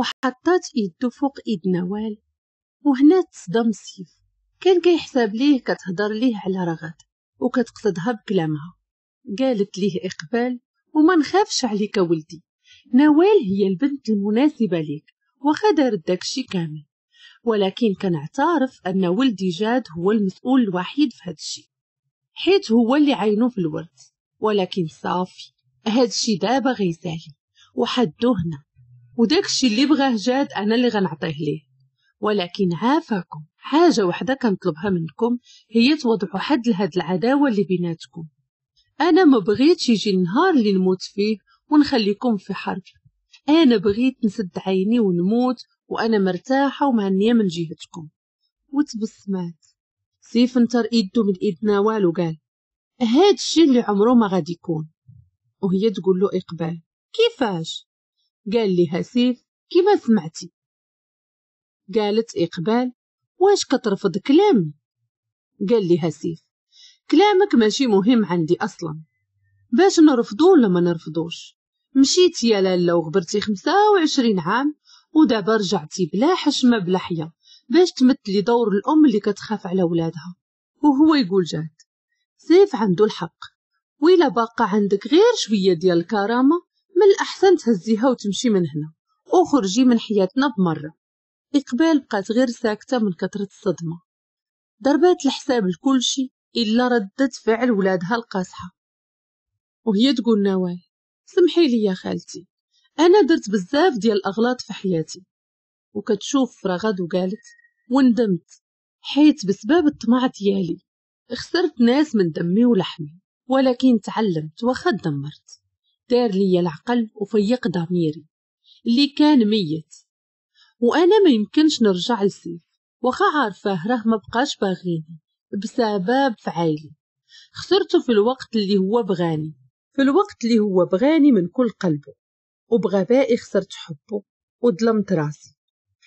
وحطات يدو فوق إيد نوال وهنا تصدم سيف كان كيحسب ليه كتهضر ليه على رغد وكتقصدها بكلامها قالت ليه إقبال وما نخافش عليك ولدي نوال هي البنت المناسبة ليك واخا دارت داكشي كامل ولكن كنعترف أن ولدي جاد هو المسؤول الوحيد في هادشي حيت هو اللي عينو في الورد ولكن صافي هادشي دابا غيسالي وحدو هنا وداكشي اللي بغاه جاد أنا اللي غنعطيه ليه ولكن عافاكم حاجة وحدة كنطلبها منكم هي توضحوا حد لهاد العداوة اللي بيناتكم أنا ما بغيتش يجي النهار اللي نموت فيه ونخليكم في حرب أنا بغيت نسد عيني ونموت وأنا مرتاحة ومهنية من جهتكم وتبسمات سيف انتر إيدو من إيدنا والو قال هاد الشي اللي عمرو ما غادي يكون وهي تقول له إقبال كيفاش قال لي سيف كيما سمعتي قالت إقبال واش كترفض كلامي قال لي سيف كلامك ماشي مهم عندي أصلا باش نرفضو ولا ما نرفضوش مشيت يا لالا وغبرتي خمسة وعشرين عام ودابا رجعتي بلا حشمة بلا حيا باش تمثلي دور الأم اللي كتخاف على ولادها وهو يقول جاد سيف عنده الحق ويلا باقا عندك غير شوية ديال الكرامة من الأحسن تهزيها وتمشي من هنا وخرجي من حياتنا بمرة إقبال بقات غير ساكتة من كثرة الصدمة ضربات الحساب لكل شي إلا ردت فعل ولادها القاصحة وهي تقول نواي سمحي لي يا خالتي أنا درت بزاف ديال الأغلاط في حياتي وكتشوف فرغد وقالت وندمت حيت بسبب الطمع ديالي خسرت ناس من دمي ولحمي ولكن تعلمت وخا دمرت دار لي العقل وفيق ضميري اللي كان ميت وانا ما يمكنش نرجع لسيف واخا عارفاه راه ما بقاش باغيني بسبب فعالي خسرته في الوقت اللي هو بغاني في الوقت اللي هو بغاني من كل قلبه وبغبائي خسرت حبه وظلمت راسي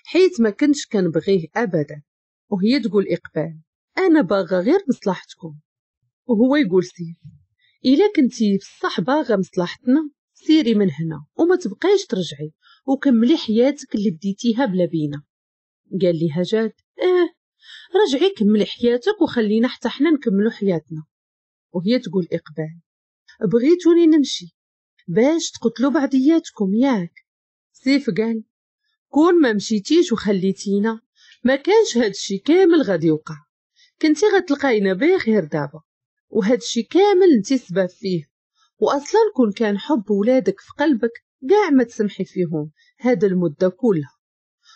حيت ما كنتش كنبغيه ابدا وهي تقول اقبال انا باغا غير مصلحتكم وهو يقول سيف الا كنتي بصح باغا مصلحتنا سيري من هنا وما تبقايش ترجعي وكملي حياتك اللي بديتيها بلا بينا قال لي جاد اه رجعي كملي حياتك وخلينا حتى حنا نكملو حياتنا وهي تقول اقبال بغيتوني نمشي باش تقتلوا بعضياتكم ياك سيف قال كون ما مشيتيش وخليتينا ما كانش هادشي كامل غادي يوقع كنتي غتلقاينا بخير دابا وهذا الشي كامل انت سبب فيه واصلا كون كان حب ولادك في قلبك كاع ما تسمحي فيهم هذا المده كلها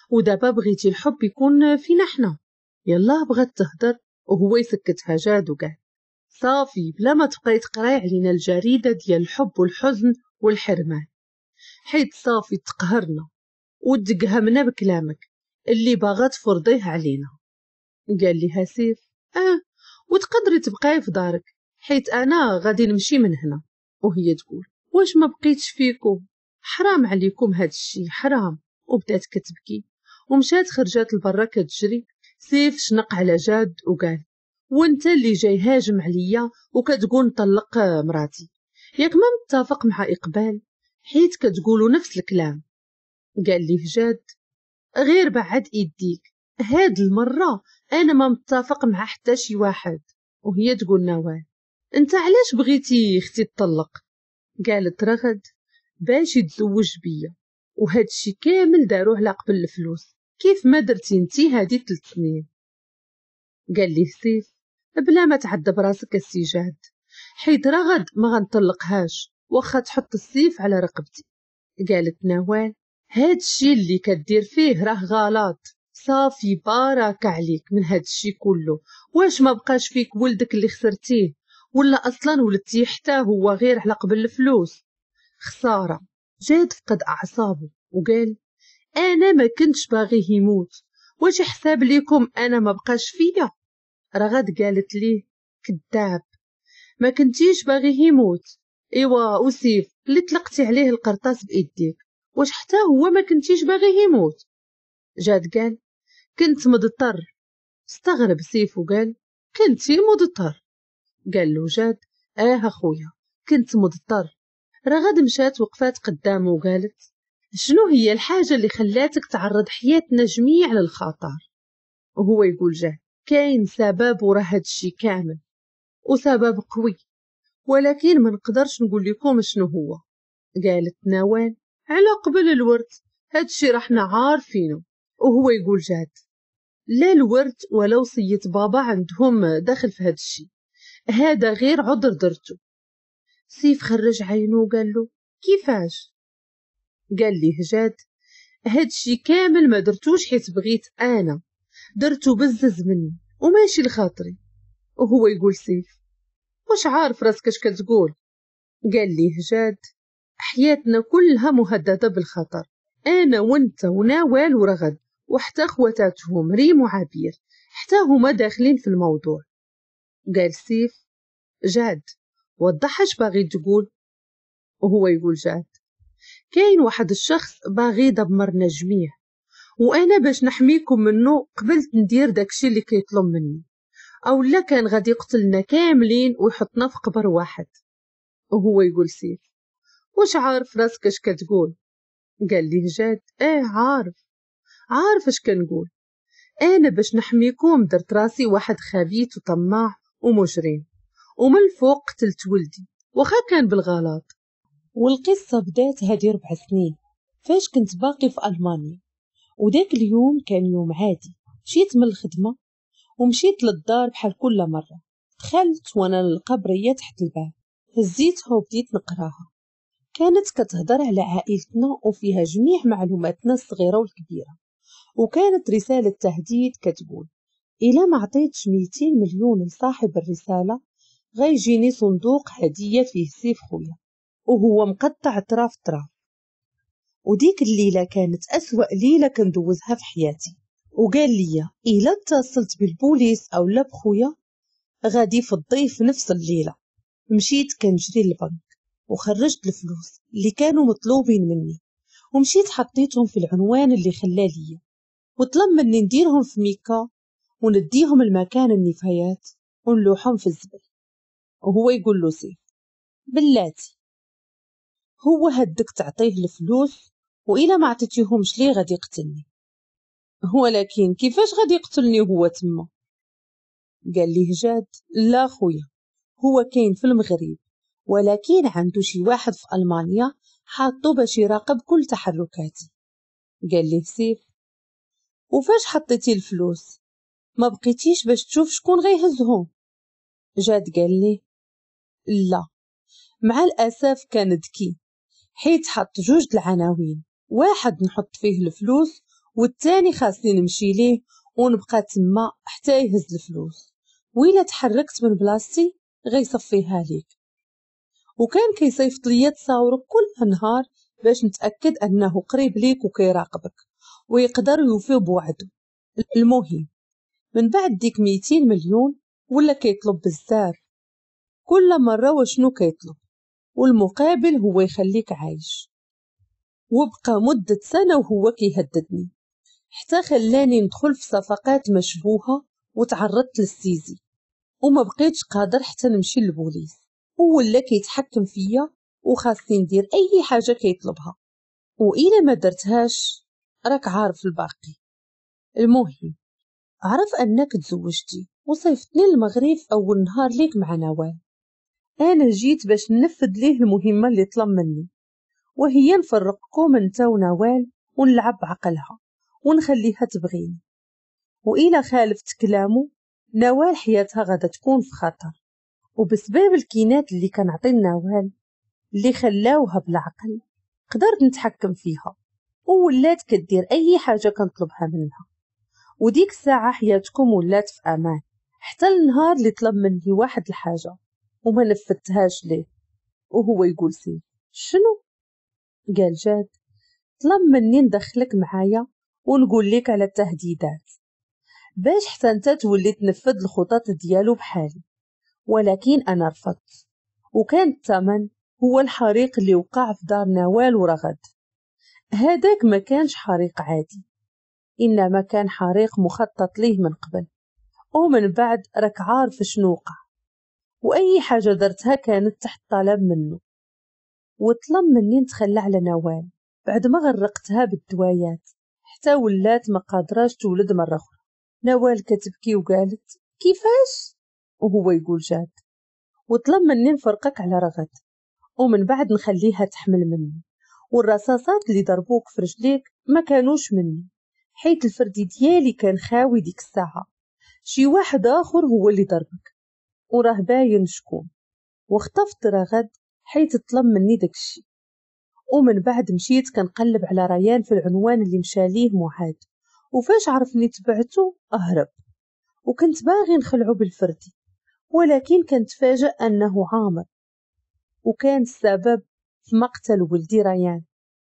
ودابا بغيتي الحب يكون فينا حنا يلا بغات تهدر وهو يسكتها جاد وكاع صافي بلا ما تبقاي تقراي علينا الجريده ديال الحب والحزن والحرمان حيت صافي تقهرنا وتقهمنا بكلامك اللي باغا تفرضيه علينا قال لها سيف اه وتقدري تبقاي في دارك حيت انا غادي نمشي من هنا وهي تقول واش ما بقيتش فيكم حرام عليكم هاد الشي حرام وبدات كتبكي ومشات خرجات لبرا كتجري سيف شنق على جاد وقال وانت اللي جاي هاجم عليا وكتقول نطلق مراتي ياك ما متفق مع اقبال حيت كتقولوا نفس الكلام قال في جاد غير بعد ايديك هاد المرة أنا ما متفق مع حتى شي واحد وهي تقول نوال انت علاش بغيتي اختي تطلق قالت رغد باش يتزوج بيا وهاد الشي كامل داروه على قبل الفلوس كيف ما درتي انتي هادي تلت سنين قال لي سيف بلا ما تعذب راسك السي جهد حيت رغد ما غنطلقهاش واخا تحط السيف على رقبتي قالت نوال هاد الشي اللي كدير فيه راه غلط صافي بارك عليك من هاد الشي كله واش ما بقاش فيك ولدك اللي خسرتيه ولا اصلا ولدتي حتى هو غير على قبل الفلوس خساره جاد فقد اعصابه وقال انا ما كنتش باغيه يموت واش حساب ليكم انا ما بقاش فيا رغد قالت لي كذاب ما كنتيش باغيه يموت ايوا وسيف اللي طلقتي عليه القرطاس بايديك واش حتى هو ما كنتيش باغيه يموت جاد قال كنت مضطر استغرب سيف وقال كنتي مضطر قال له جاد اه اخويا كنت مضطر رغد مشات وقفات قدامه وقالت شنو هي الحاجة اللي خلاتك تعرض حياتنا جميع للخطر وهو يقول جاد كاين سبب ورا هادشي كامل وسبب قوي ولكن ما نقدرش نقول لكم شنو هو قالت نوال على قبل الورد هادشي رحنا عارفينه وهو يقول جاد لا الورد ولا وصية بابا عندهم دخل في هاد الشي هذا غير عذر درتو سيف خرج عينو وقال له كيفاش قال لي هجاد هاد الشي كامل ما درتوش حيت بغيت انا درتو بزز مني وماشي لخاطري وهو يقول سيف واش عارف راسك اش كتقول قال لي هجاد حياتنا كلها مهدده بالخطر انا وانت وناوال ورغد وحتى خواتاتهم ريم وعبير حتى هما داخلين في الموضوع قال سيف جاد وضحش باغي تقول وهو يقول جاد كاين واحد الشخص باغي يدمرنا جميع وانا باش نحميكم منه قبلت ندير داكشي اللي كيطلب مني او لا كان غادي يقتلنا كاملين ويحطنا في قبر واحد وهو يقول سيف واش عارف راسك اش كتقول قال لي جاد ايه عارف عارف اش كنقول انا باش نحميكم درت راسي واحد خبيث وطماع ومجرم ومن الفوق قتلت ولدي واخا كان بالغلط والقصة بدات هادي ربع سنين فاش كنت باقي في ألمانيا وداك اليوم كان يوم عادي مشيت من الخدمة ومشيت للدار بحال كل مرة دخلت وانا نلقى تحت الباب هزيتها وبديت نقراها كانت كتهضر على عائلتنا وفيها جميع معلوماتنا الصغيرة والكبيرة وكانت رسالة تهديد كتقول إلا ما عطيتش ميتين مليون لصاحب الرسالة غيجيني صندوق هدية فيه سيف خويا وهو مقطع طراف طراف وديك الليلة كانت أسوأ ليلة كندوزها في حياتي وقال لي إلا اتصلت بالبوليس أو لا بخويا غادي في الضيف نفس الليلة مشيت كنجري البنك وخرجت الفلوس اللي كانوا مطلوبين مني ومشيت حطيتهم في العنوان اللي خلى ليا وطلب مني نديرهم في ميكا ونديهم المكان النفايات ونلوحهم في الزبل وهو يقول لوسي بلاتي هو هدك تعطيه الفلوس وإلا ما عطيتيهمش ليه غادي يقتلني ولكن كيفاش غادي يقتلني هو تما قال لي جاد لا خويا هو كاين في المغرب ولكن عنده شي واحد في ألمانيا حاطو باش يراقب كل تحركاتي قال لي سيف وفاش حطيتي الفلوس ما بقيتيش باش تشوف شكون غيهزهم جاد قال لي لا مع الأسف كان ذكي حيت حط جوج العناوين واحد نحط فيه الفلوس والتاني خاصني نمشي ليه ونبقى تما حتى يهز الفلوس ويلا تحركت من بلاصتي غيصفيها ليك وكان كيصيفط ليا تصاور كل نهار باش نتاكد انه قريب ليك وكيراقبك ويقدر يوفي بوعده المهم من بعد ديك ميتين مليون ولا كيطلب بزاف كل مرة وشنو كيطلب والمقابل هو يخليك عايش وبقى مدة سنة وهو كيهددني حتى خلاني ندخل في صفقات مشبوهة وتعرضت للسيزي وما بقيتش قادر حتى نمشي للبوليس ولا كيتحكم فيا وخاصني ندير اي حاجه كيطلبها وإلا ما درتهاش راك عارف الباقي المهم عرف أنك تزوجتي وصيفتني المغرب أول نهار ليك مع نوال أنا جيت باش ننفذ ليه المهمة اللي طلب مني وهي نفرقكم انت ونوال ونلعب بعقلها ونخليها تبغيني وإلى خالفت كلامه نوال حياتها غادا تكون في خطر وبسبب الكينات اللي كنعطي لنوال اللي خلاوها بالعقل قدرت نتحكم فيها وولات كدير أي حاجة كنطلبها منها وديك الساعة حياتكم ولات في أمان حتى النهار اللي طلب مني واحد الحاجة وما نفذتهاش ليه وهو يقول سي شنو قال جاد طلب مني ندخلك معايا ونقول لك على التهديدات باش حتى انت تولي تنفذ الخطط ديالو بحالي ولكن انا رفضت وكان الثمن هو الحريق اللي وقع في دار نوال ورغد هذاك ما كانش حريق عادي إنما كان حريق مخطط ليه من قبل ومن بعد راك عارف شنو وقع وأي حاجة درتها كانت تحت طلب منه وطلب مني نتخلى على نوال بعد ما غرقتها بالدوايات حتى ولات ما قادراش تولد مرة أخرى نوال كتبكي وقالت كيفاش وهو يقول جاد وطلب مني نفرقك على رغد ومن بعد نخليها تحمل مني والرصاصات اللي ضربوك في رجليك ما كانوش مني حيت الفردي ديالي كان خاوي ديك الساعة شي واحد آخر هو اللي ضربك وراه باين شكون وخطفت رغد حيت طلب مني داكشي ومن بعد مشيت كنقلب على ريان في العنوان اللي مشاليه معاد وفاش عرفني تبعته أهرب وكنت باغي نخلعو بالفردي ولكن فاجأ أنه عامر وكان السبب في مقتل ولدي ريان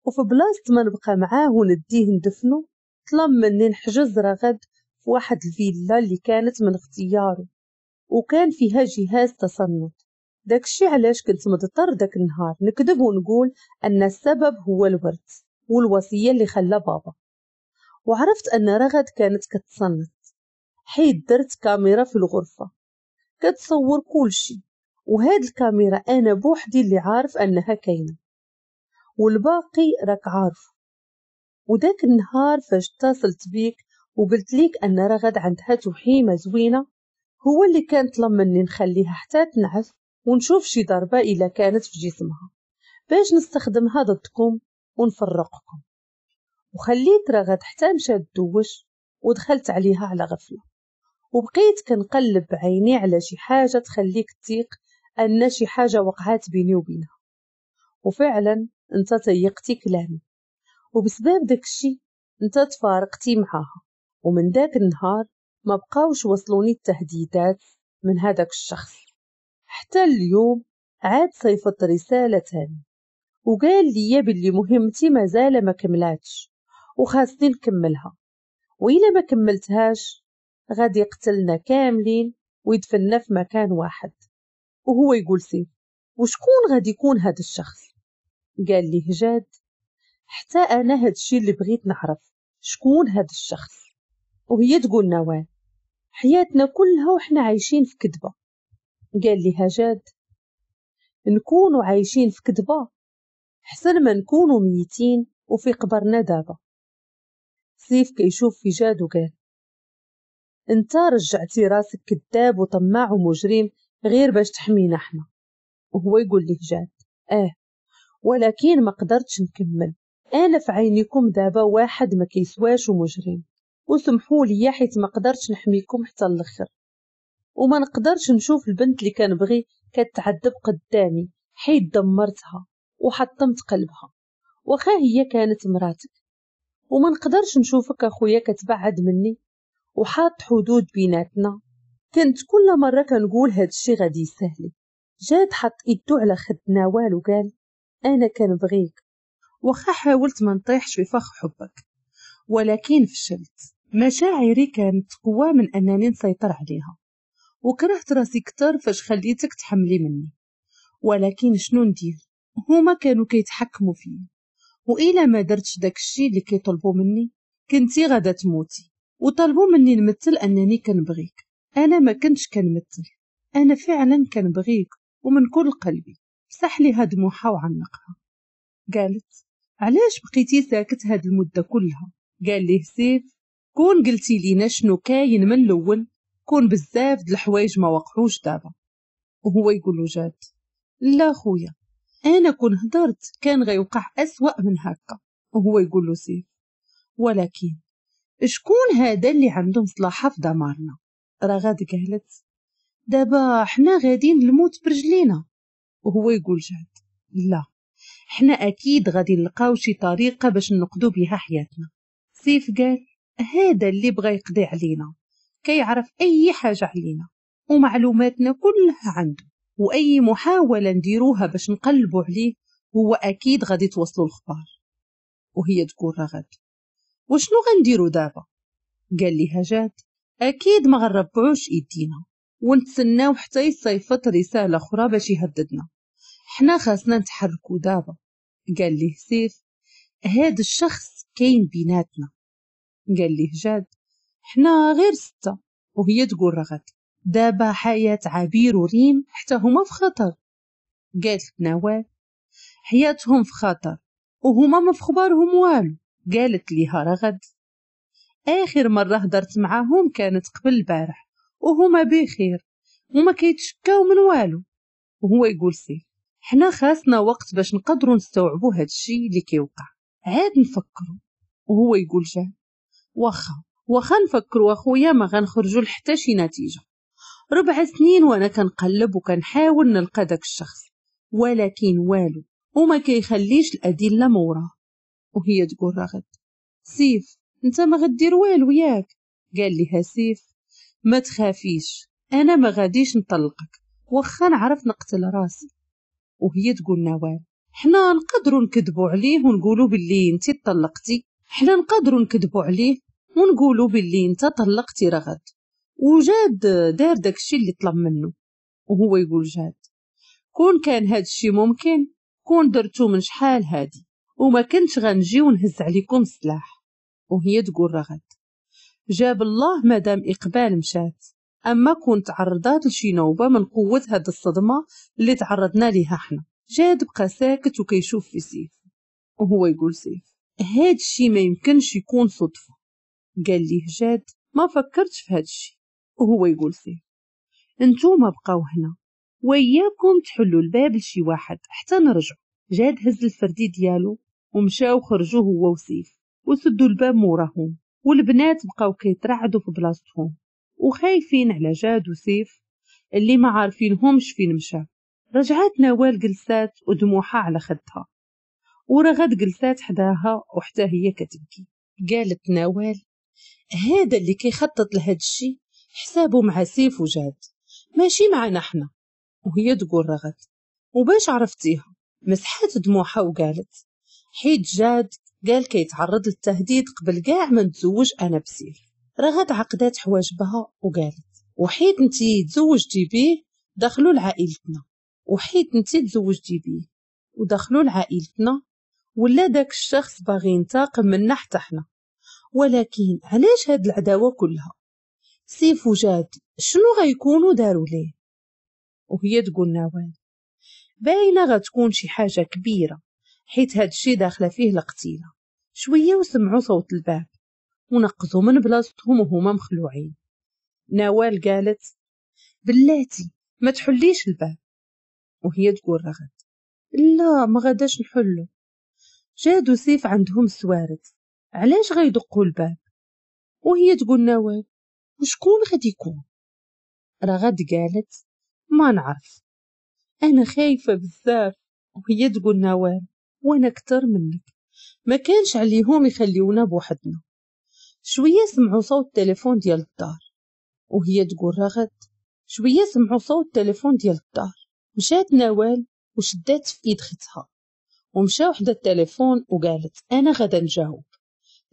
وفي بلاصة ما نبقى معاه ونديه ندفنو طلب مني نحجز رغد في واحد الفيلا اللي كانت من اختياره وكان فيها جهاز تصنت داكشي علاش كنت مضطر داك النهار نكذب ونقول ان السبب هو الورد والوصية اللي خلى بابا وعرفت ان رغد كانت كتصنت حيت درت كاميرا في الغرفة كتصور كل شي وهاد الكاميرا انا بوحدي اللي عارف انها كاينه والباقي راك عارف وداك النهار فاش اتصلت بيك وقلت ليك ان رغد عندها توحيمه زوينه هو اللي كان طلب مني نخليها حتى تنعس ونشوف شي ضربه الا كانت في جسمها باش نستخدمها ضدكم ونفرقكم وخليت رغد حتى مشات تدوش ودخلت عليها على غفله وبقيت كنقلب بعيني على شي حاجة تخليك تيق أن شي حاجة وقعات بيني وبينها وفعلا أنت تيقتي كلامي وبسبب داك الشي أنت تفارقتي معاها ومن داك النهار ما بقاوش وصلوني التهديدات من هذاك الشخص حتى اليوم عاد صيفط رسالة تاني وقال لي باللي مهمتي مازال ما كملاتش وخاصني نكملها وإلا ما كملتهاش غادي يقتلنا كاملين ويدفننا في مكان واحد وهو يقول سيف وشكون غادي يكون هذا الشخص قال لي هجاد حتى انا هاد الشيء اللي بغيت نعرف شكون هاد الشخص وهي تقول نوال حياتنا كلها وحنا عايشين في كذبة قال لي هجاد نكون عايشين في كذبة حسن ما نكونوا ميتين وفي قبرنا دابا سيف كيشوف في جاد وقال انت رجعتي راسك كذاب وطماع ومجرم غير باش تحمينا احنا وهو يقول لي جاد اه ولكن ما قدرتش نكمل انا في عينيكم دابا واحد ما كيسواش ومجرم وسمحوا لي حيت ما قدرتش نحميكم حتى الاخر وما نقدرش نشوف البنت اللي كنبغي كتعذب قدامي حيت دمرتها وحطمت قلبها وخا هي كانت مراتك وما نقدرش نشوفك اخويا كتبعد مني وحاط حدود بيناتنا كنت كل مرة كنقول هاد الشي غادي يسهلي جاد حط إيدو على خد نوال وقال أنا كنبغيك وخا حاولت ما نطيحش في فخ حبك ولكن فشلت مشاعري كانت قوى من أنني نسيطر عليها وكرهت راسي كتر فاش خليتك تحملي مني ولكن شنو ندير هما كانوا كيتحكموا فيا وإلا ما درتش داكشي اللي كيطلبوا مني كنتي غادا تموتي وطلبوا مني نمثل أنني كنبغيك أنا ما كنتش كنمثل أنا فعلا كنبغيك ومن كل قلبي بصح ليها موحة وعنقها قالت علاش بقيتي ساكت هاد المدة كلها قال لي سيف كون قلتي لينا شنو كاين من الاول كون بزاف د الحوايج ما وقعوش دابا وهو يقول له جاد لا خويا انا كون هدرت كان غيوقع اسوا من هكا وهو يقول سيف ولكن شكون هذا اللي عنده مصلحه في دمارنا راه غادي كهلت دابا حنا غاديين نموت برجلينا وهو يقول جاد لا حنا اكيد غادي نلقاو شي طريقه باش نقضوا بها حياتنا سيف قال هذا اللي بغى يقضي علينا كيعرف اي حاجه علينا ومعلوماتنا كلها عنده واي محاوله نديروها باش نقلبوا عليه هو اكيد غادي توصلوا الخبار وهي تقول رغد وشنو غنديروا دابا قال لي هجات أكيد ما غنربعوش إيدينا ونتسناو حتى يصيفط رسالة أخرى باش يهددنا حنا خاصنا نتحركو دابا قال ليه سيف هاد الشخص كاين بيناتنا قال ليه جاد حنا غير ستة وهي تقول رغد دابا حياة عبير وريم حتى هما في خطر قالت نوال حياتهم في خطر وهما ما في خبارهم والو قالت ليها رغد آخر مرة هدرت معاهم كانت قبل البارح وهما بخير وما كيتشكاو من والو وهو يقول سي حنا خاصنا وقت باش نقدروا نستوعبوا هاد الشيء اللي كيوقع عاد نفكروا وهو يقول جا واخا واخا نفكروا اخويا ما غنخرجوا لحتى شي نتيجه ربع سنين وانا كنقلب وكنحاول نلقى داك الشخص ولكن والو وما كيخليش الادله موراه وهي تقول راغد سيف انت ما غدير والو ياك قال لي سيف ما تخافيش انا ما غاديش نطلقك واخا نعرف نقتل راسي وهي تقول نوال حنا نقدروا نكذبوا عليه ونقولوا باللي انت طلقتي حنا نقدروا نكذبوا عليه ونقولوا باللي انت طلقتي رغد وجاد دار داكشي اللي طلب منه وهو يقول جاد كون كان هادشي ممكن كون درتو من شحال هادي وما كنتش غنجي ونهز عليكم سلاح وهي تقول رغد جاب الله مدام إقبال مشات أما كون تعرضات لشي نوبة من قوة هاد الصدمة اللي تعرضنا ليها حنا جاد بقى ساكت وكيشوف في سيف وهو يقول سيف هاد الشي ما يمكنش يكون صدفة قال ليه جاد ما فكرتش في هاد الشي وهو يقول سيف انتوما بقاو هنا وياكم تحلوا الباب لشي واحد حتى نرجع جاد هز الفردي ديالو ومشاو خرجوه هو وسيف وسدوا الباب موراهم والبنات بقاو كيترعدوا في بلاصتهم وخايفين على جاد وسيف اللي ما عارفينهمش فين مشى رجعات نوال جلسات ودموعها على خدها ورغد جلسات حداها وحتى هي كتبكي قالت نوال هذا اللي كيخطط لهذا الشي حسابه مع سيف وجاد ماشي معنا حنا وهي تقول رغد وباش عرفتيها مسحات دموعها وقالت حيت جاد قال كيتعرض للتهديد قبل كاع ما نتزوج انا بسيف رغد عقدات حواجبها وقالت وحيد انتي تزوجتي بيه دخلوا لعائلتنا وحيد انتي تزوجتي بيه ودخلوا لعائلتنا ولا داك الشخص باغي ينتقم منا حتى حنا ولكن علاش هاد العداوة كلها سيف وجاد شنو غيكونوا داروا ليه وهي تقول نوال باينة غتكون شي حاجة كبيرة حيت هاد الشي داخله فيه القتيله شويه وسمعوا صوت الباب ونقزوا من بلاصتهم وهما مخلوعين نوال قالت بلاتي ما تحليش الباب وهي تقول رغد لا ما غداش نحلو جادو سيف عندهم سوارد علاش غيدقوا الباب وهي تقول نوال وشكون غادي يكون رغد قالت ما نعرف انا خايفه بزاف وهي تقول نوال وانا كتر منك ما كانش عليهم يخليونا بوحدنا شوية سمعوا صوت تليفون ديال الدار وهي تقول رغد شوية سمعوا صوت تليفون ديال الدار مشات نوال وشدات في ايد ختها ومشى وحدة التليفون وقالت انا غدا نجاوب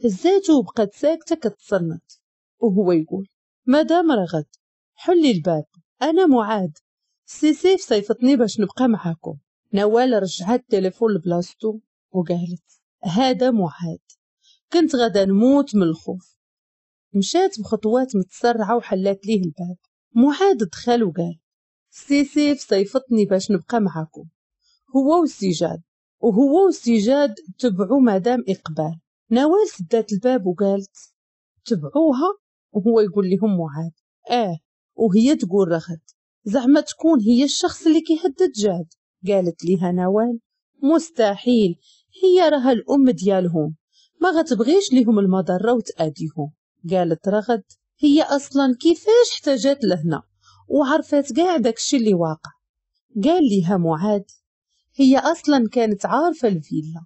هزاتو وبقات ساكتة كتصنت وهو يقول مدام رغد حلي الباب انا معاد سيسيف صيفتني باش نبقى معاكم نوال رجعت التليفون لبلاصتو وقالت هذا معاد كنت غدا نموت من الخوف مشات بخطوات متسرعة وحلات ليه الباب معاد دخل وقال سيسيف صيفطني باش نبقى معاكم هو وسجاد وهو وسجاد تبعوا مدام إقبال نوال سدات الباب وقالت تبعوها وهو يقول لهم معاد اه وهي تقول رغد زعما تكون هي الشخص اللي كيهدد جاد قالت ليها نوال مستحيل هي راها الأم ديالهم ما غتبغيش ليهم المضرة وتأديهم قالت رغد هي أصلا كيفاش احتاجت لهنا وعرفت كاع داكشي اللي واقع قال ليها معاد هي أصلا كانت عارفة الفيلا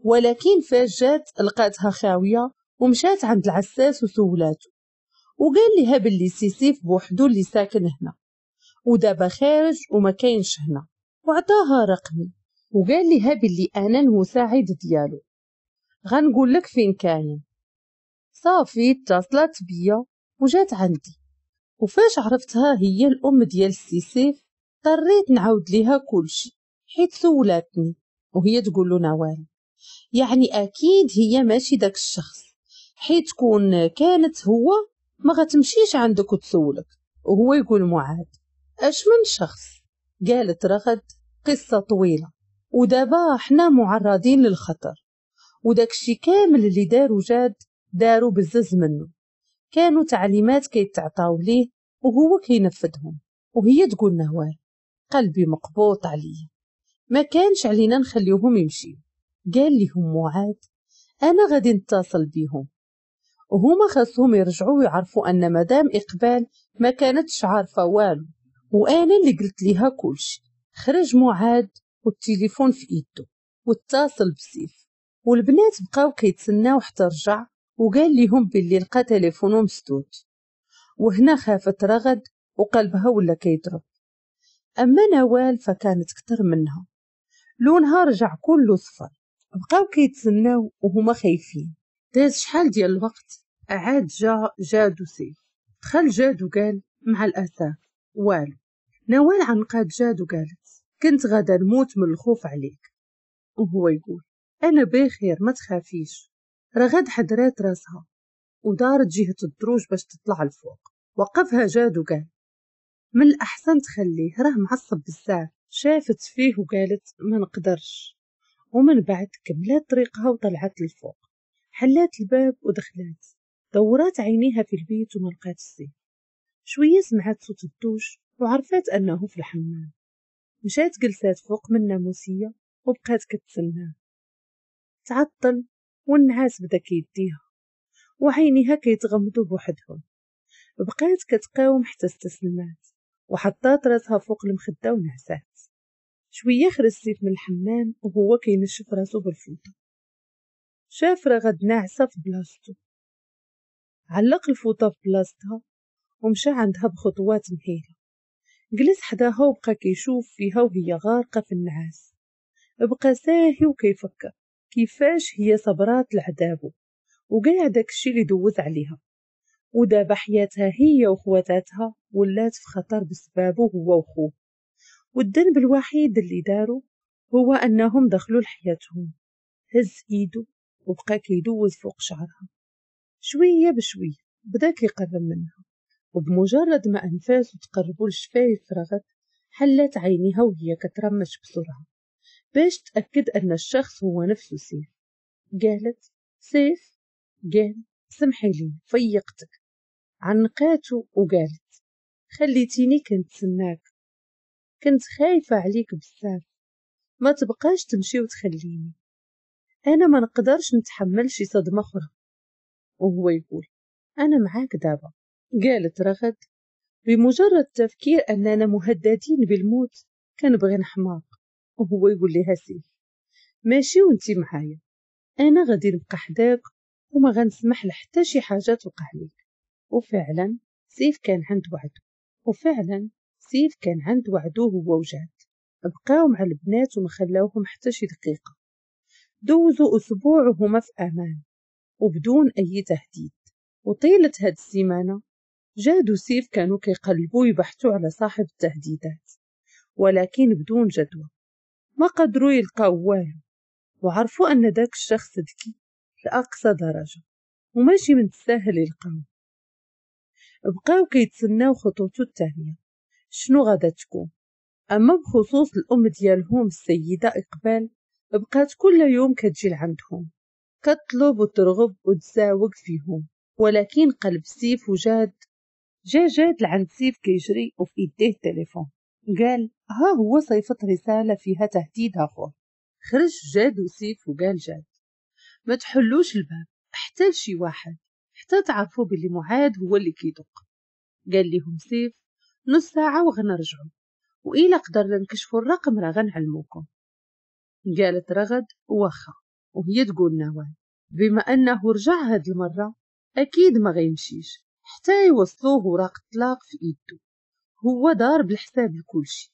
ولكن فاش جات لقاتها خاوية ومشات عند العساس وسولاتو وقال لها باللي سيسيف بوحدو اللي ساكن هنا ودابا خارج وما كاينش هنا وعطاها رقمي وقال لي هابي اللي انا المساعد ديالو غنقول لك فين كاين صافي اتصلت بيا وجات عندي وفاش عرفتها هي الام ديال السيسي اضطريت نعاود ليها كلشي حيت سولاتني وهي تقول له نوال يعني اكيد هي ماشي داك الشخص حيت تكون كانت هو ما غتمشيش عندك وتسولك وهو يقول معاد اش من شخص قالت رغد قصة طويلة ودابا احنا معرضين للخطر وداك الشي كامل اللي دارو جاد دارو بزز منه كانوا تعليمات كيتعطاو ليه وهو كينفذهم وهي تقول نهوار قلبي مقبوط عليا ما كانش علينا نخليوهم يمشيو قال لهم معاد انا غادي نتصل بيهم وهما خاصهم يرجعوا ويعرفوا ان مدام اقبال ما كانتش عارفه والو وانا اللي قلت ليها كلشي خرج معاد والتليفون في ايدو واتصل بسيف والبنات بقاو كيتسناو حتى رجع وقال ليهم باللي لقى تليفونه مسدود وهنا خافت رغد وقلبها ولا كيضرب اما نوال فكانت كتر منها لونها رجع كله صفر بقاو كيتسناو وهما خايفين داز شحال ديال الوقت عاد جا جادو سيف دخل جادو قال مع الاسف والو نوال عنقاد جاد وقالت كنت غادا نموت من الخوف عليك وهو يقول أنا بخير ما تخافيش رغد حدرات راسها ودارت جهة الدروج باش تطلع الفوق وقفها جاد وقال من الأحسن تخليه راه معصب بزاف شافت فيه وقالت ما نقدرش ومن بعد كملات طريقها وطلعت للفوق حلات الباب ودخلت دورات عينيها في البيت وما لقات السيف شوية سمعت صوت الدوش وعرفات أنه في الحمام مشات جلسات فوق من ناموسية وبقات كتسناه تعطل والنعاس بدا كيديها وعينيها كيتغمضوا بوحدهم بقات كتقاوم حتى استسلمات وحطات راسها فوق المخدة ونعسات شوية خرج سيف من الحمام وهو كينشف راسو بالفوطة شاف رغد ناعسة في بلاصتو علق الفوطة في بلاصتها ومشى عندها بخطوات مهيلة جلس حداها وبقى كيشوف فيها وهي غارقة في النعاس بقى ساهي وكيفكر كيفاش هي صبرات لعذابه وكاع داكشي اللي دوز عليها ودابا حياتها هي وخواتاتها ولات في خطر بسبابه هو وخوه والذنب الوحيد اللي داروا هو انهم دخلوا لحياتهم هز ايدو وبقى كيدوز فوق شعرها شويه بشويه بدا كيقرب منها وبمجرد ما أنفاس تقربوا لشفاي فرغت حلت عينيها وهي كترمش بسرعة باش تأكد أن الشخص هو نفسه سيف قالت سيف قال سمحي لي فيقتك عنقاته وقالت خليتيني كنت سناك كنت خايفة عليك بزاف ما تبقاش تمشي وتخليني أنا ما نقدرش نتحمل شي صدمة أخرى وهو يقول أنا معاك دابا قالت رغد بمجرد تفكير أننا مهددين بالموت كنبغي نحماق وهو يقول لها سيح ماشي وانتي معايا أنا غادي نبقى حداك وما غنسمح لحتى شي حاجة توقع ليك وفعلا سيف كان عند وعدو وفعلا سيف كان عند وعدو هو وجاد بقاو مع البنات وما خلاوهم حتى شي دقيقة دوزوا أسبوع وهما في أمان وبدون أي تهديد وطيلة هاد السيمانة جاد وسيف كانوا كيقلبوا يبحثوا على صاحب التهديدات ولكن بدون جدوى ما قدروا يلقاو والو وعرفوا أن داك الشخص ذكي لأقصى درجة وماشي من الساهل يلقاو بقاو كيتسناو خطوتو التانية شنو غادا تكون أما بخصوص الأم ديالهم السيدة إقبال بقات كل يوم كتجي لعندهم كتطلب وترغب وتزاوق فيهم ولكن قلب سيف وجاد جا جاد لعند سيف كيجري وفي إيديه التليفون قال ها هو صيفط رسالة فيها تهديد أخوه خرج جاد وسيف وقال جاد ما تحلوش الباب حتى لشي واحد حتى تعرفوا باللي معاد هو اللي كيدق قال لهم سيف نص ساعة وغنرجعوا وإلا قدرنا نكشفوا الرقم راه غنعلموكم قالت رغد وخا وهي تقول نوال بما أنه رجع هاد المرة أكيد ما غيمشيش حتى يوصلوه وراق طلاق في ايدو هو دار بالحساب لكلشي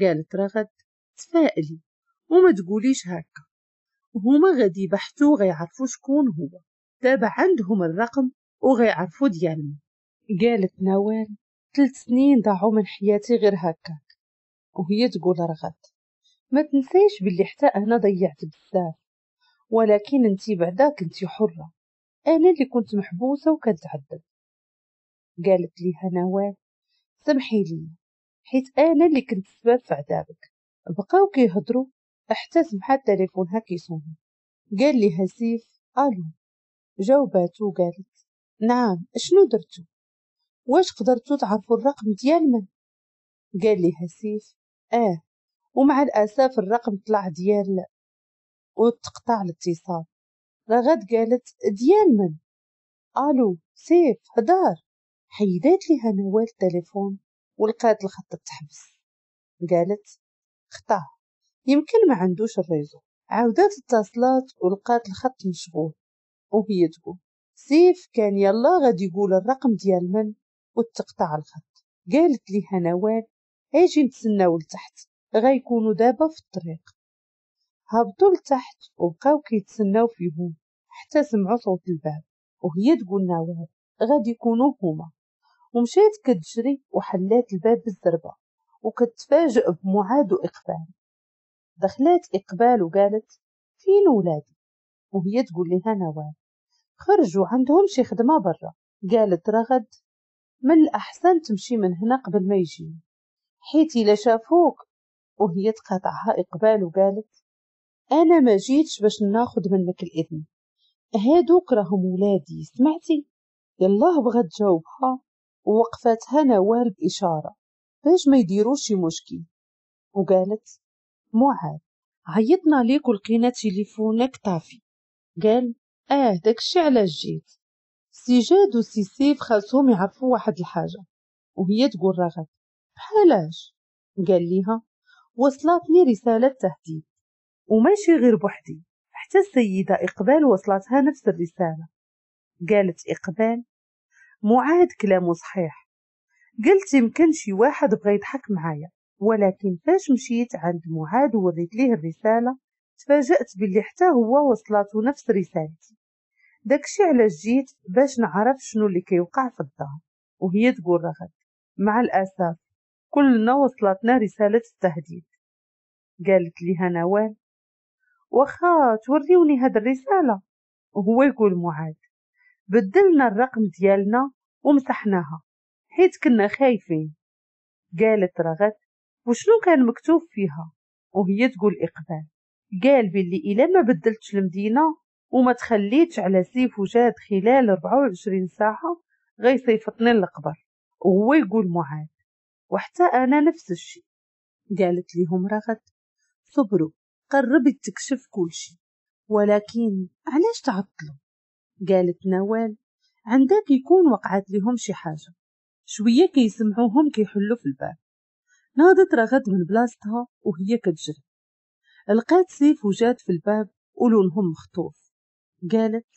قالت رغد تفائلي وما تقوليش هكا هما غادي يبحثوا غيعرفوا شكون هو دابا عندهم الرقم وغيعرفوا ديالنا قالت نوال تلت سنين ضاعوا من حياتي غير هكاك وهي تقول رغد ما تنسيش باللي حتى انا ضيعت بزاف ولكن انتي بعدا كنتي حره انا اللي كنت محبوسه وكتعذب قالت ليها نوال سمحي لي حيت انا اللي كنت سبب في عذابك بقاو كيهضروا حتى سمح التليفون كيصوني قال ليها سيف الو جاوباتو قالت نعم شنو درتو واش قدرتو تعرفوا الرقم ديال من قال ليها سيف اه ومع الاسف الرقم طلع ديال وتقطع الاتصال رغد قالت ديال من الو سيف هدار حيدات ليها نوال التليفون ولقات الخط تحبس قالت خطا يمكن ما عندوش الريزو عاودات اتصلات ولقات الخط مشغول وهي تقول سيف كان يلا غادي يقول الرقم ديال من وتقطع الخط قالت ليها نوال اجي نتسناو لتحت غيكونوا دابا في الطريق هبطوا لتحت وبقاو كيتسناو فيهم حتى سمعوا صوت الباب وهي تقول نوال غادي يكونوا هما ومشات كتجري وحلات الباب بالزربة وكتفاجئ بمعاد إقبال دخلات إقبال وقالت فين ولادي وهي تقول لها نوال خرجوا عندهم شي خدمة برا قالت رغد من الأحسن تمشي من هنا قبل ما يجي حيت إلا شافوك وهي تقاطعها إقبال وقالت أنا ما جيتش باش ناخد منك الإذن هادوك راهم ولادي سمعتي يلاه بغا تجاوبها ووقفتها نوال بإشارة باش ما يديروش شي مشكل وقالت معاذ عيطنا ليك ولقينا تليفونك طافي قال اه داكشي علاش جيت سي جاد وسي سيف خاصهم يعرفوا واحد الحاجة وهي تقول رغد بحالاش قال ليها وصلتني رسالة تهديد وماشي غير بوحدي حتى السيدة إقبال وصلتها نفس الرسالة قالت إقبال معاد كلامه صحيح قلت يمكن شي واحد بغى يضحك معايا ولكن فاش مشيت عند معاد ووريت ليه الرسالة تفاجأت باللي حتى هو وصلته نفس رسالتي داكشي علاش جيت باش نعرف شنو اللي كيوقع في الدار وهي تقول رغد مع الأسف كلنا وصلتنا رسالة التهديد قالت ليها نوال واخا توريوني هاد الرسالة وهو يقول معاد بدلنا الرقم ديالنا ومسحناها حيت كنا خايفين قالت رغد وشنو كان مكتوب فيها وهي تقول إقبال قال باللي إلا ما بدلتش المدينة وما تخليتش على سيف وجاد خلال 24 ساعة غيصيفطني للقبر وهو يقول معاد وحتى أنا نفس الشي قالت ليهم رغد صبروا قربت تكشف كل شي ولكن علاش تعطلوا قالت نوال عندك يكون وقعت لهم شي حاجة شوية كيسمعوهم كيحلوا في الباب ناضت رغد من بلاصتها وهي كتجري لقات سيف وجات في الباب ولونهم مخطوف قالت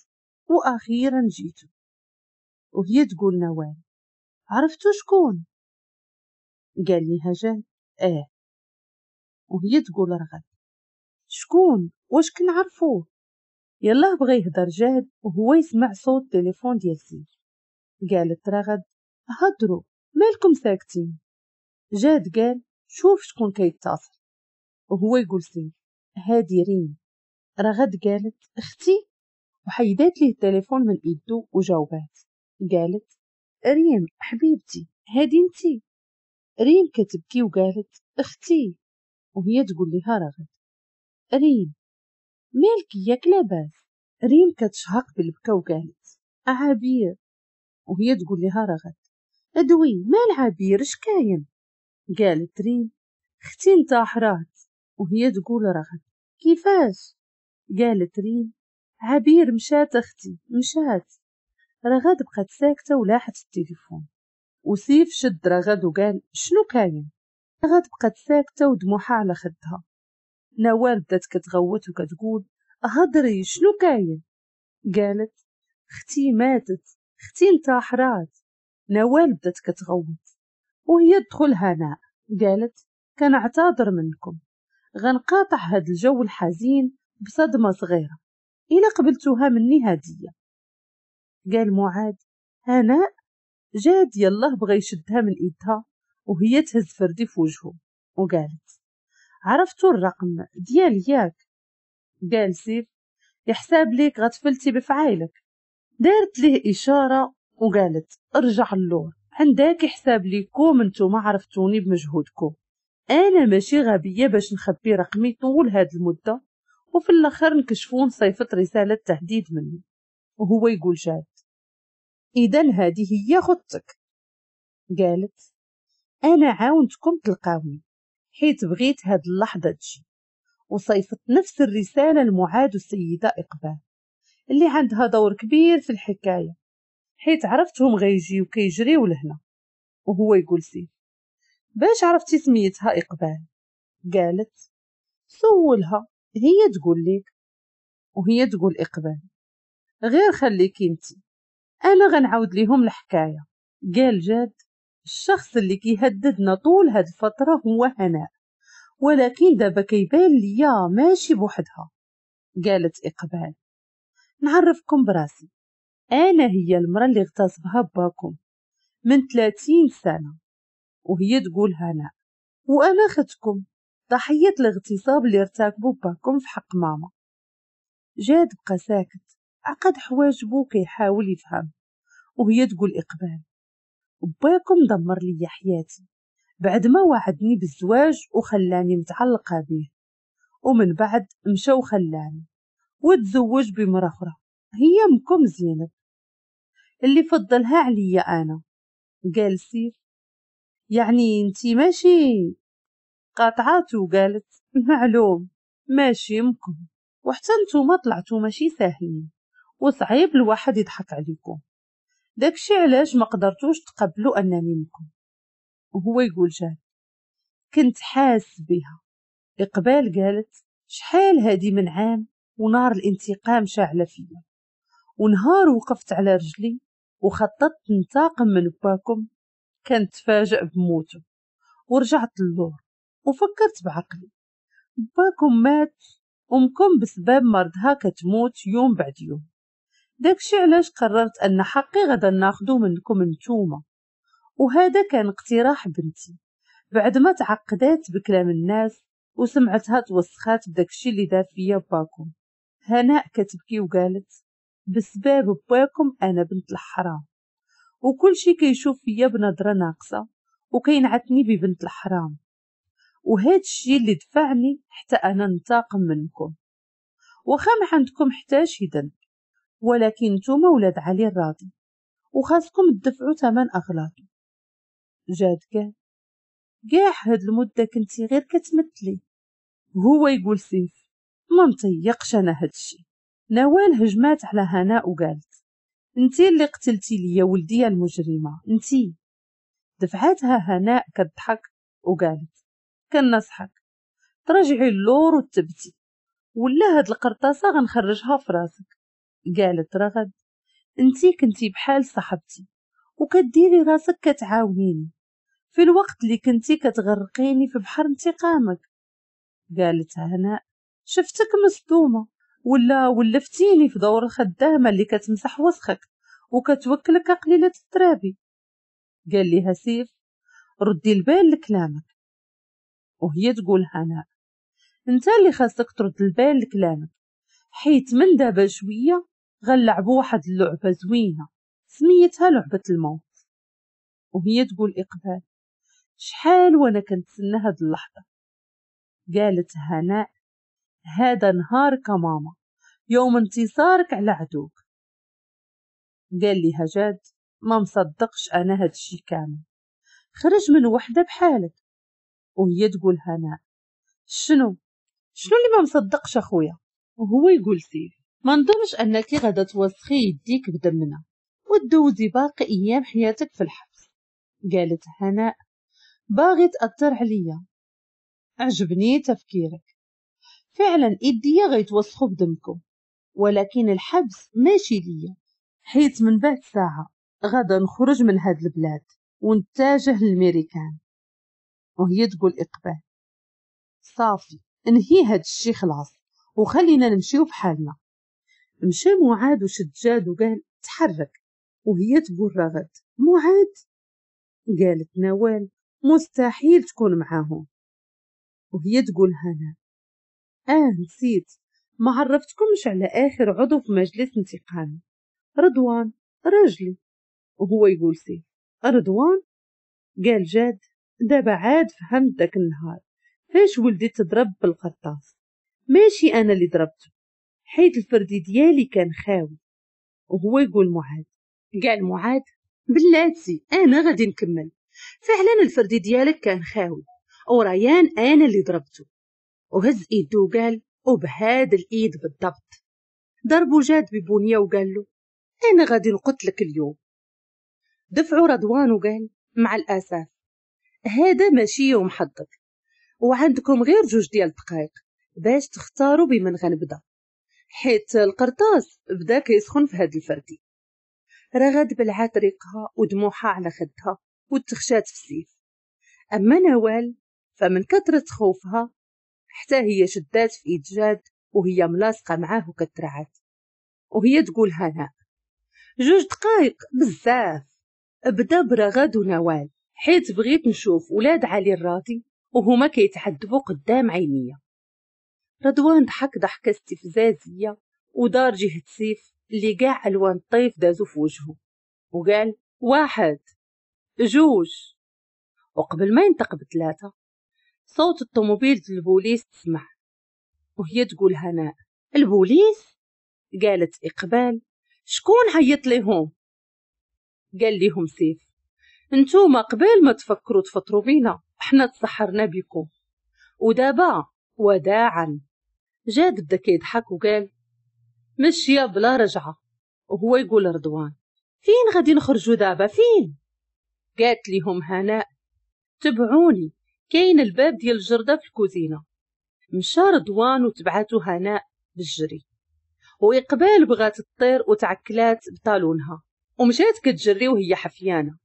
وأخيرا جيتو وهي تقول نوال عرفتو شكون قال ليها هجان اه وهي تقول رغد شكون واش كنعرفوه يلا بغى يهدر جاد وهو يسمع صوت تليفون ديال سي قالت رغد هدروا مالكم ساكتين جاد قال شوف شكون كيتصل وهو يقول سي هادي ريم رغد قالت اختي وحيدات ليه التليفون من ايدو وجاوبات قالت ريم حبيبتي هادي انتي ريم كتبكي وقالت اختي وهي تقول لها رغد ريم مالك ياك لاباس ريم كتشهق بالبكا وقالت عبير وهي تقول لها رغد ادوي مال عبير اش كاين قالت ريم اختي انت حرات وهي تقول رغد كيفاش قالت ريم عبير مشات اختي مشات رغد بقات ساكته ولاحت التليفون وسيف شد رغد وقال شنو كاين رغد بقات ساكته ودموعها على خدها نوال بدات كتغوت وكتقول هضري شنو كاين قالت اختي ماتت اختي انتحرات نوال بدات كتغوت وهي تدخل هناء قالت كنعتذر منكم غنقاطع هاد الجو الحزين بصدمة صغيرة إلا قبلتوها مني هدية قال معاد هناء جاد يلاه بغى يشدها من إيدها وهي تهز فردي في وجهه وقالت عرفتوا الرقم ديال ياك قال سيف يحساب ليك غتفلتي بفعايلك دارت ليه إشارة وقالت ارجع اللور عندك حساب ليكم ما عرفتوني بمجهودكم انا ماشي غبية باش نخبي رقمي طول هاد المدة وفي الاخر نكشفو نصيفط رسالة تهديد مني وهو يقول جاد اذا هذه هي خطتك قالت انا عاونتكم تلقاوني حيت بغيت هاد اللحظة تجي وصيفت نفس الرسالة لمعاد السيدة إقبال اللي عندها دور كبير في الحكاية حيت عرفتهم غيجيو كيجريو لهنا وهو يقول سيف باش عرفتي سميتها إقبال قالت سولها هي تقول لك وهي تقول إقبال غير خليكي انتي أنا غنعاود ليهم الحكاية قال جاد الشخص اللي كيهددنا طول هاد الفترة هو هناء ولكن دابا كيبان ليا ماشي بوحدها قالت إقبال نعرفكم براسي أنا هي المرأة اللي اغتصبها باكم من ثلاثين سنة وهي تقول هناء وأنا ختكم ضحية الاغتصاب اللي ارتكبوا باكم في حق ماما جاد بقى ساكت عقد حواجبو كيحاول يفهم وهي تقول إقبال باكم دمر لي حياتي بعد ما وعدني بالزواج وخلاني متعلقة بيه ومن بعد مشى وخلاني وتزوج بمرة أخرى هي مكم زينب اللي فضلها عليا أنا قال سيف يعني انتي ماشي قاطعات وقالت معلوم ماشي مكم وحتى انتو ما طلعتو ماشي ساهلين وصعيب الواحد يضحك عليكم داكشي علاش ما قدرتوش تقبلوا انني نكون وهو يقول جاد كنت حاس بها اقبال قالت شحال هادي من عام ونار الانتقام شاعله فيا ونهار وقفت على رجلي وخططت ننتقم من باكم كنت تفاجأ بموته ورجعت للور وفكرت بعقلي باكم مات أمكم بسبب مرضها كتموت يوم بعد يوم داكشي علاش قررت أن حقي غدا ناخدو منكم نتوما وهذا كان اقتراح بنتي بعد ما تعقدات بكلام الناس وسمعتها توسخات بداكشي اللي دار فيا باكم هناء كتبكي وقالت بسباب باكم أنا بنت الحرام وكل شي كيشوف فيا بنظرة ناقصة وكينعتني ببنت الحرام وهذا الشي اللي دفعني حتى أنا نتاقم منكم وخا ما عندكم حتى شي ذنب ولكن نتوما ولاد علي الراضي وخاصكم تدفعوا ثمن اغلاطو جاد قال كاع هاد المدة كنتي غير كتمثلي وهو يقول سيف ما نطيقش أنا هادشي نوال هجمات على هناء وقالت انتي اللي قتلتي ليا ولدي المجرمة انتي دفعتها هناء كضحك وقالت كنصحك ترجعي اللور وتبتي ولا هاد القرطاسة غنخرجها في راسك قالت رغد انتي كنتي بحال صاحبتي وكديري راسك كتعاونيني في الوقت اللي كنتي كتغرقيني في بحر انتقامك قالت هناء شفتك مصدومة ولا ولفتيني في دور الخدامة اللي كتمسح وسخك وكتوكلك قليلة الترابي قال لي سيف ردي البال لكلامك وهي تقول هناء انت اللي خاصك ترد البال لكلامك حيت من دابا شوية غنلعبو واحد اللعبة زوينة سميتها لعبة الموت وهي تقول إقبال شحال وأنا كنتسنى هاد اللحظة قالت هناء هذا نهارك ماما يوم انتصارك على عدوك قال لي هجاد ما مصدقش أنا هادشي كامل خرج من وحدة بحالك وهي تقول هناء شنو شنو اللي ما مصدقش أخويا وهو يقول سير ما نظنش أنك غدا توسخي يديك بدمنا وتدوزي باقي أيام حياتك في الحبس قالت هناء باغي تأثر عليا عجبني تفكيرك فعلا إيديا غيتوسخوا بدمكم ولكن الحبس ماشي ليا حيت من بعد ساعة غدا نخرج من هاد البلاد ونتاجه للميريكان وهي تقول إقبال صافي انهي هاد الشي خلاص وخلينا نمشيو حالنا مشى معاد وشد جاد وقال تحرك وهي تقول رغد معاد قالت نوال مستحيل تكون معاهم وهي تقول هنا آه نسيت ما عرفتكمش على آخر عضو في مجلس انتقامي رضوان راجلي وهو يقول سي رضوان قال جاد دابا عاد فهمت داك النهار فاش ولدي تضرب بالقرطاس ماشي انا اللي ضربته حيد الفردي ديالي كان خاوي وهو يقول معاد قال معاد بلاتي انا غادي نكمل فعلا الفردي ديالك كان خاوي وريان انا اللي ضربته وهز ايده وقال وبهاد الايد بالضبط ضربو جاد ببونيه وقال له انا غادي نقتلك اليوم دفعو رضوان وقال مع الاسف هذا ماشي يوم حظك وعندكم غير جوج ديال الدقائق باش تختاروا بمن غنبدا حيت القرطاس بدا كيسخن في هاد الفردي رغد بلعات ريقها ودموعها على خدها وتخشات في السيف أما نوال فمن كثرة خوفها حتى هي شدات في إيد جاد وهي ملاصقة معاه وكترعات وهي تقول هناء جوج دقايق بزاف بدا برغد ونوال حيت بغيت نشوف ولاد علي الراضي وهما كيتحدبوا قدام عينيا رضوان ضحك ضحكة استفزازية ودار جهة سيف اللي قاع ألوان الطيف دازو في وجهه وقال واحد جوج وقبل ما ينطق بثلاثة صوت الطوموبيل البوليس تسمع وهي تقول هناء البوليس قالت إقبال شكون عيط ليهم قال ليهم سيف انتوما قبل ما تفكروا تفطروا بينا احنا تسحرنا بكم ودابا وداعا جاد بدك يضحك وقال مشية بلا رجعة وهو يقول رضوان فين غادي نخرجوا دابا فين قالت ليهم هناء تبعوني كاين الباب ديال الجردة في الكوزينة مشى رضوان وتبعته هناء بالجري وإقبال بغات الطير وتعكلات بطالونها ومشات كتجري وهي حفيانة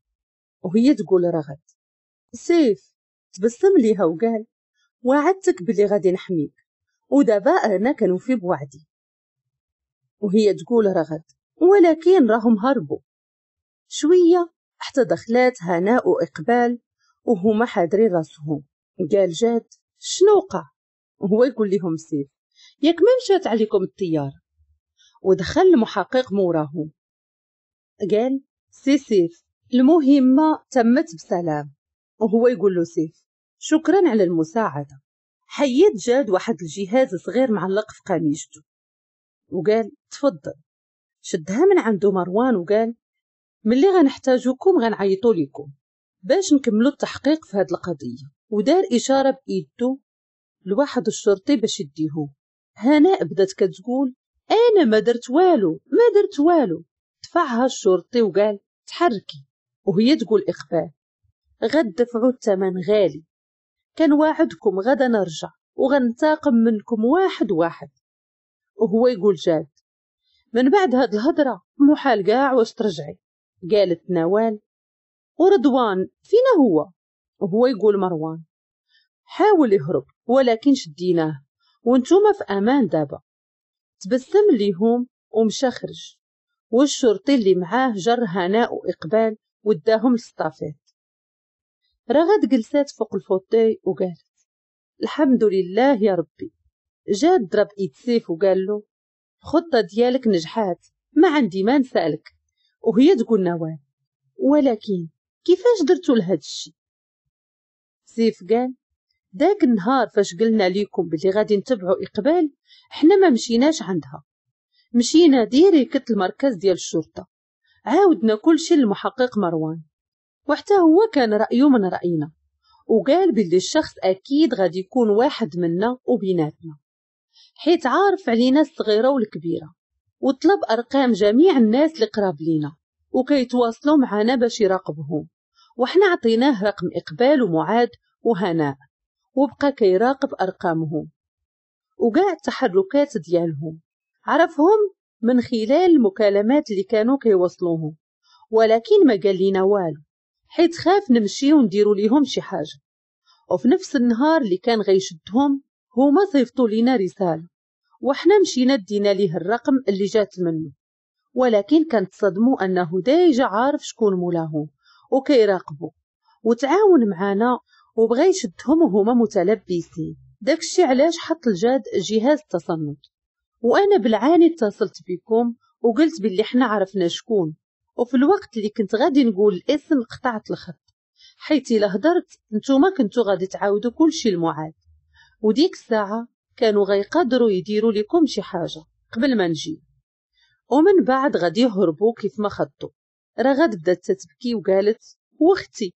وهي تقول رغد سيف تبسم ليها وقال وعدتك بلي غادي نحميك انا نكنوا في بوعدي وهي تقول رغد ولكن راهم هربوا شوية حتى دخلات هناء وإقبال وهما حادرين راسهم قال جاد شنو وقع وهو يقول لهم سيف ياك ما مشات عليكم الطيارة ودخل المحقق موراهم قال سي سيف المهمة تمت بسلام وهو يقول له سيف شكرا على المساعدة حيد جاد واحد الجهاز صغير معلق في قميجته وقال تفضل شدها من عندو مروان وقال ملي غنحتاجوكم غنعيطو ليكم باش نكملو التحقيق في هاد القضية ودار إشارة بإيدو لواحد الشرطي باش يديهو هناء بدات كتقول أنا ما درت والو ما درت والو دفعها الشرطي وقال تحركي وهي تقول إخفاء دفعو الثمن غالي كان واعدكم غدا نرجع وغنتاقم منكم واحد واحد وهو يقول جاد من بعد هاد الهضرة محال قاع واش ترجعي قالت نوال وردوان فينا هو وهو يقول مروان حاول يهرب ولكن شديناه وانتوما في امان دابا تبسم ليهم ومشى خرج والشرطي اللي معاه جر هناء واقبال وداهم للصافي رغد جلسات فوق الفوتاي وقالت الحمد لله يا ربي جا ضرب ايد سيف وقال له خطة ديالك نجحات ما عندي ما نسألك وهي تقول نوال ولكن كيفاش درتو لهاد الشي سيف قال داك النهار فاش قلنا ليكم بلي غادي نتبعوا اقبال حنا ما مشيناش عندها مشينا ديريكت المركز ديال الشرطه عاودنا كل شي للمحقق مروان وحتى هو كان رأيه من رأينا وقال بلي الشخص أكيد غادي يكون واحد منا وبيناتنا حيت عارف علينا الصغيرة والكبيرة وطلب أرقام جميع الناس اللي قراب لينا وكيتواصلوا معنا باش يراقبهم وحنا عطيناه رقم إقبال ومعاد وهناء وبقى كيراقب أرقامهم وكاع التحركات ديالهم عرفهم من خلال المكالمات اللي كانوا كيوصلوهم ولكن ما قال لينا والو حيت خاف نمشي ونديرو ليهم شي حاجة وفي نفس النهار اللي كان غيشدهم هما صيفطوا لينا رسالة وحنا مشينا دينا ليه الرقم اللي جات منه ولكن كانت صدموا أنه ديجا عارف شكون مولاهم وكيراقبوا وتعاون معانا وبغى يشدهم وهما متلبسين داكشي علاش حط الجاد جهاز التصنت وانا بالعاني اتصلت بكم وقلت باللي حنا عرفنا شكون وفي الوقت اللي كنت غادي نقول الاسم قطعت الخط حيت الا هدرت نتوما كنتو غادي تعاودوا كلشي المعاد وديك الساعه كانوا غيقدروا يديروا لكم شي حاجه قبل ما نجي ومن بعد غادي يهربوا كيف ما خطوا رغد بدات تتبكي وقالت واختي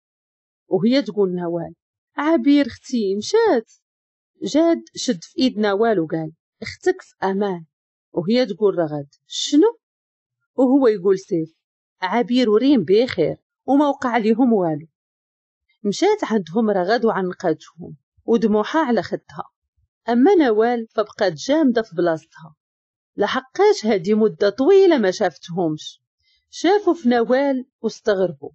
وهي تقول نوال عبير اختي مشات جاد شد في ايد نوال وقال اختك في امان وهي تقول رغد شنو وهو يقول سيف عبير وريم بخير وما وقع ليهم والو مشات عندهم رغد وعنقاتهم ودموعها على خدها أما نوال فبقات جامدة في بلاصتها لحقاش هادي مدة طويلة ما شافتهمش شافوا في نوال واستغربوا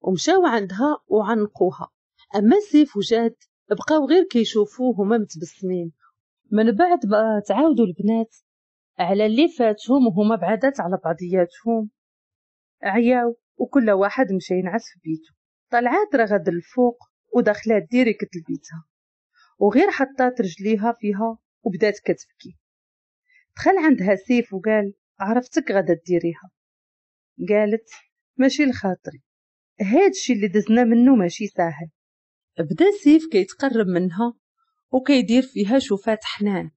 ومشاو عندها وعنقوها أما سيف وجاد بقاو غير كيشوفوه هما متبسمين من بعد تعاودوا البنات على اللي فاتهم وهما بعدات على بعضياتهم عياو وكل واحد مشى ينعس في بيته طلعت رغد الفوق ودخلت ديريكت لبيتها وغير حطات رجليها فيها وبدات كتبكي دخل عندها سيف وقال عرفتك غدا ديريها قالت ماشي لخاطري هادشي اللي دزنا منه ماشي ساهل بدا سيف كيتقرب منها وكيدير فيها شوفات حنان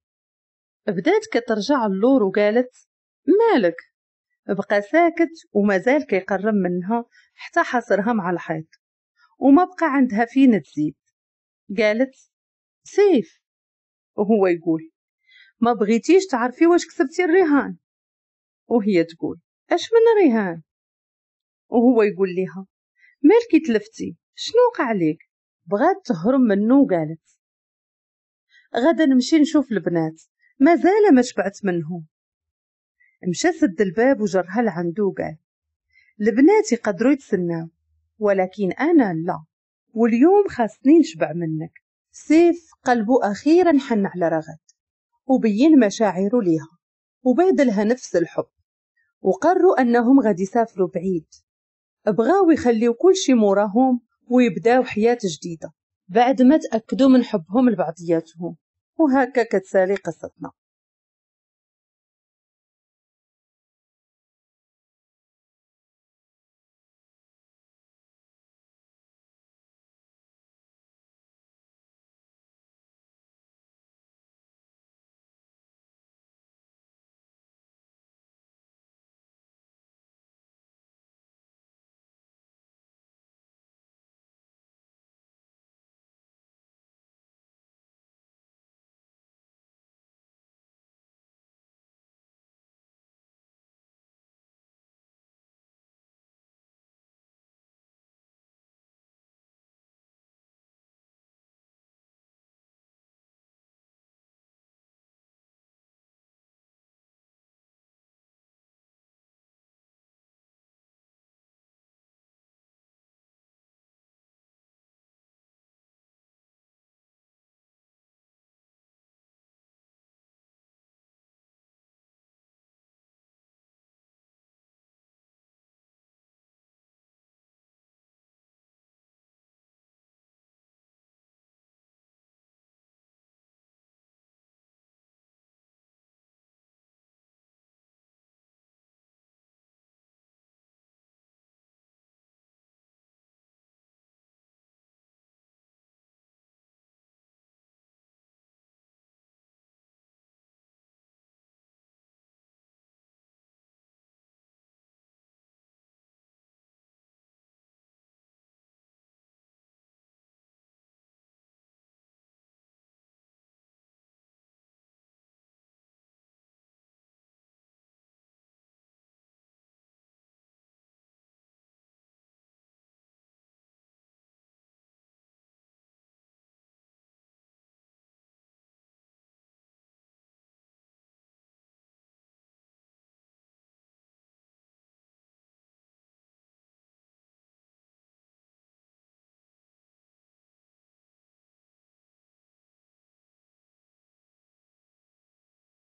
بدات كترجع اللور وقالت مالك بقى ساكت ومازال كيقرب منها حتى حاصرها مع الحيط وما بقى عندها فين تزيد قالت سيف وهو يقول ما بغيتيش تعرفي واش كسبتي الرهان وهي تقول اش من رهان وهو يقول لها مالكي تلفتي شنو وقع ليك بغات تهرم منه وقالت غدا نمشي نشوف البنات مازال ما شبعت منهم مشى سد الباب وجرها العندوقة البنات يقدروا يتسناو ولكن أنا لا واليوم خاصني نشبع منك سيف قلبه أخيرا حن على رغد وبين مشاعره ليها وبادلها نفس الحب وقروا أنهم غادي يسافروا بعيد بغاو يخليو كل شي موراهم ويبداو حياة جديدة بعد ما تأكدوا من حبهم لبعضياتهم وهكا كتسالي قصتنا